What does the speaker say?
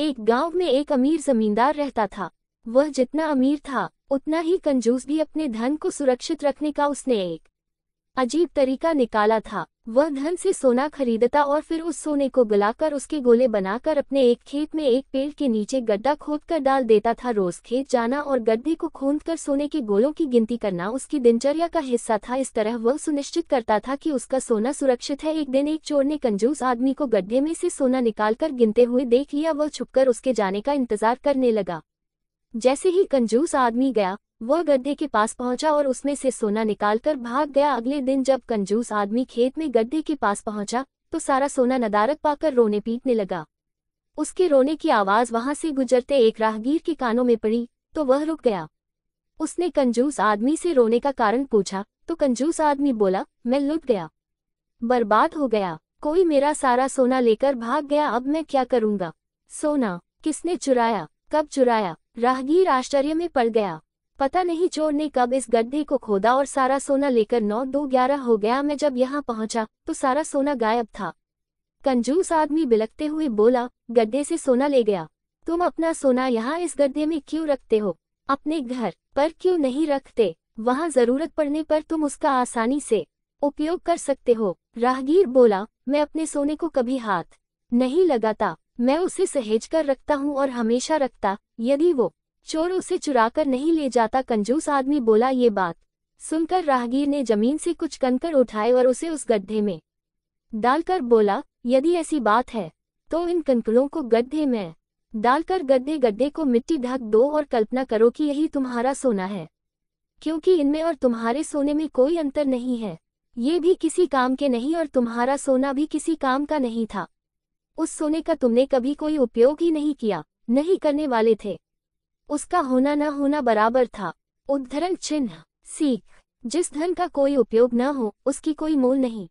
एक गांव में एक अमीर जमींदार रहता था वह जितना अमीर था उतना ही कंजूस भी अपने धन को सुरक्षित रखने का उसने एक अजीब तरीका निकाला था वह धन से सोना खरीदता और फिर उस सोने को गलाकर उसके गोले बनाकर अपने एक खेत में एक पेड़ के नीचे गड्ढा खोदकर डाल देता था रोज खेत जाना और गड्ढे को खोदकर सोने के गोलों की गिनती करना उसकी दिनचर्या का हिस्सा था इस तरह वह सुनिश्चित करता था कि उसका सोना सुरक्षित है एक दिन एक चोर ने कंजूस आदमी को गड्ढे में से सोना निकालकर गिनते हुए देख लिया वह छुपकर उसके जाने का इंतजार करने लगा जैसे ही कंजूस आदमी गया वह गड्ढे के पास पहुंचा और उसमें से सोना निकालकर भाग गया अगले दिन जब कंजूस आदमी खेत में गड्ढे के पास पहुंचा तो सारा सोना नदारत पाकर रोने पीटने लगा उसके रोने की आवाज़ वहां से गुजरते एक राहगीर के कानों में पड़ी तो वह रुक गया उसने कंजूस आदमी से रोने का कारण पूछा तो कंजूस आदमी बोला मैं लुट गया बर्बाद हो गया कोई मेरा सारा सोना लेकर भाग गया अब मैं क्या करूंगा सोना किसने चुराया कब चुराया राहगीर आश्चर्य में पड़ गया पता नहीं चोर ने कब इस गड्ढे को खोदा और सारा सोना लेकर नौ दो ग्यारह हो गया मैं जब यहाँ पहुंचा तो सारा सोना गायब था कंजूस आदमी बिलकते हुए बोला गड्ढे से सोना ले गया तुम अपना सोना यहाँ इस गड्ढे में क्यों रखते हो अपने घर पर क्यों नहीं रखते वहाँ जरूरत पड़ने पर तुम उसका आसानी से उपयोग कर सकते हो राहगीर बोला मैं अपने सोने को कभी हाथ नहीं लगाता मैं उसे सहेज कर रखता हूँ और हमेशा रखता यदि वो चोर उसे चुराकर नहीं ले जाता कंजूस आदमी बोला ये बात सुनकर राहगीर ने जमीन से कुछ कनकर उठाए और उसे उस गड्ढे में डालकर बोला यदि ऐसी बात है तो इन कंकड़ों को गड्ढे में डालकर गड्ढे गड्ढे को मिट्टी ढक दो और कल्पना करो कि यही तुम्हारा सोना है क्योंकि इनमें और तुम्हारे सोने में कोई अंतर नहीं है ये भी किसी काम के नहीं और तुम्हारा सोना भी किसी काम का नहीं था उस सोने का तुमने कभी कोई उपयोग ही नहीं किया नहीं करने वाले थे उसका होना न होना बराबर था उद्धरण चिन्ह सीख जिस धन का कोई उपयोग न हो उसकी कोई मोल नहीं